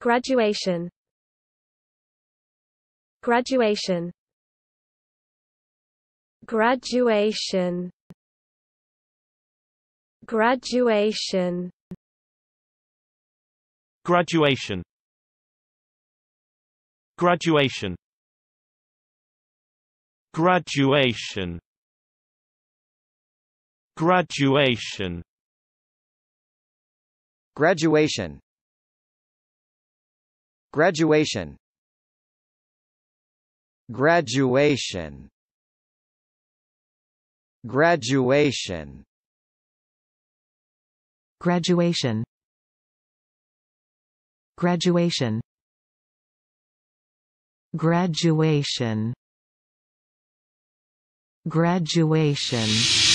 Graduation Graduation Graduation Graduation Graduation Graduation Graduation Graduation Graduation Graduation Graduation Graduation Graduation Graduation Graduation Graduation